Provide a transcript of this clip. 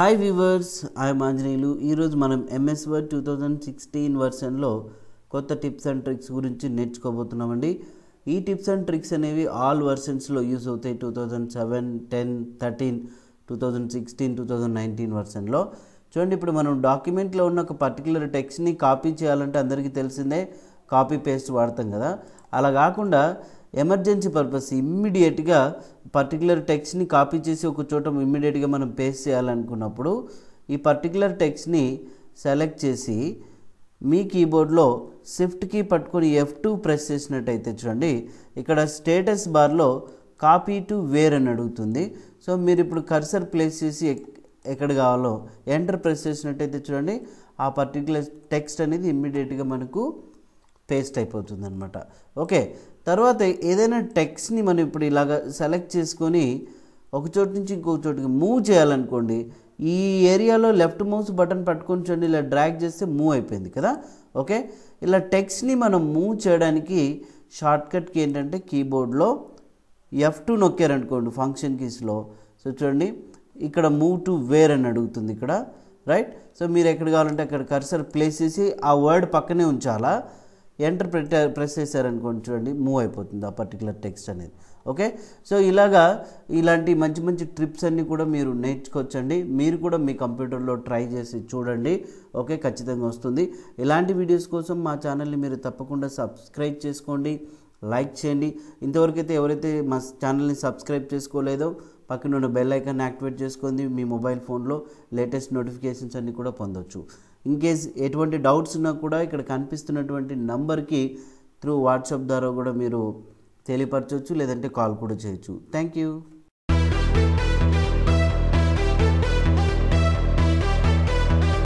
hi viewers hi Anjaneyulu ఈరోజు మనం MS Word two thousand sixteen వర్షన్లో కొత్త టిప్స్ అండ్ ట్రిక్స్ గురించి నేర్చుకోబోతున్నామండి ఈ టిప్స్ అండ్ ట్రిక్స్ అనేవి ఆల్ వర్షన్స్లో యూస్ అవుతాయి two thousand seven ten thirteen two thousand sixteen two thousand nineteen వర్షన్లో చూడండి ఇప్పుడు మనం డాక్యుమెంట్లో ఉన్న ఒక పర్టికులర్ టెక్స్ట్ని కాపీ చేయాలంటే అందరికీ తెలిసిందే కాపీ పేస్ట్ వాడతాం కదా అలా కాకుండా ఎమర్జెన్సీ పర్పస్ ఇమ్మీడియట్గా పర్టికులర్ టెక్స్ట్ని కాపీ చేసి ఒక చోట ఇమ్మీడియట్గా మనం పేస్ట్ చేయాలనుకున్నప్పుడు ఈ పర్టికులర్ టెక్స్ట్ని సెలెక్ట్ చేసి మీ కీబోర్డ్లో స్విఫ్ట్ కీ పట్టుకొని ఎఫ్ టూ ప్రెస్ చేసినట్టయితే చూడండి ఇక్కడ స్టేటస్ బార్లో కాపీ టు వేర్ అని అడుగుతుంది సో మీరు ఇప్పుడు కర్సర్ ప్లేస్ చేసి ఎక్కడ కావాలో ఎంటర్ ప్రెస్ చేసినట్టయితే చూడండి ఆ పర్టికులర్ టెక్స్ట్ అనేది ఇమ్మీడియట్గా మనకు పేస్ట్ అయిపోతుంది అనమాట ఓకే తర్వాత ఏదైనా టెక్స్ట్ని మనం ఇప్పుడు ఇలాగ సెలెక్ట్ చేసుకొని ఒక చోటు నుంచి ఇంకో చోటుకి మూవ్ చేయాలనుకోండి ఈ ఏరియాలో లెఫ్ట్ మౌస్ బటన్ పట్టుకొని చూడండి ఇలా డ్రాగ్ చేస్తే మూవ్ అయిపోయింది కదా ఓకే ఇలా టెక్స్ట్ని మనం మూవ్ చేయడానికి షార్ట్కట్కి ఏంటంటే కీబోర్డ్లో ఎఫ్ టూ నొక్కారనుకోండి ఫంక్షన్ కీస్లో సో చూడండి ఇక్కడ మూవ్ టు వేర్ అని అడుగుతుంది ఇక్కడ రైట్ సో మీరు ఎక్కడ కావాలంటే అక్కడ కర్సర్ ప్లేస్ చేసి ఆ వర్డ్ పక్కనే ఉంచాలా ఎంటర్ ప్రెస్ చేశారనుకోండి చూడండి మూవ్ అయిపోతుంది ఆ పర్టికులర్ టెక్స్ట్ అనేది ఓకే సో ఇలాగా ఇలాంటి మంచి మంచి ట్రిప్స్ అన్నీ కూడా మీరు నేర్చుకోవచ్చండి మీరు కూడా మీ కంప్యూటర్లో ట్రై చేసి చూడండి ఓకే ఖచ్చితంగా వస్తుంది ఇలాంటి వీడియోస్ కోసం మా ఛానల్ని మీరు తప్పకుండా సబ్స్క్రైబ్ చేసుకోండి లైక్ చేయండి ఇంతవరకైతే ఎవరైతే మా ఛానల్ని సబ్స్క్రైబ్ చేసుకోలేదో పక్కన ఉన్న బెల్ ఐకాన్ యాక్టివేట్ చేసుకుంది మీ మొబైల్ ఫోన్లో లేటెస్ట్ నోటిఫికేషన్స్ అన్నీ కూడా పొందొచ్చు ఇన్ కేస్ ఎటువంటి డౌట్స్ ఉన్నా కూడా ఇక్కడ కనిపిస్తున్నటువంటి నంబర్కి త్రూ వాట్సాప్ ద్వారా కూడా మీరు తెలియపరచవచ్చు లేదంటే కాల్ కూడా చేయొచ్చు థ్యాంక్ యూ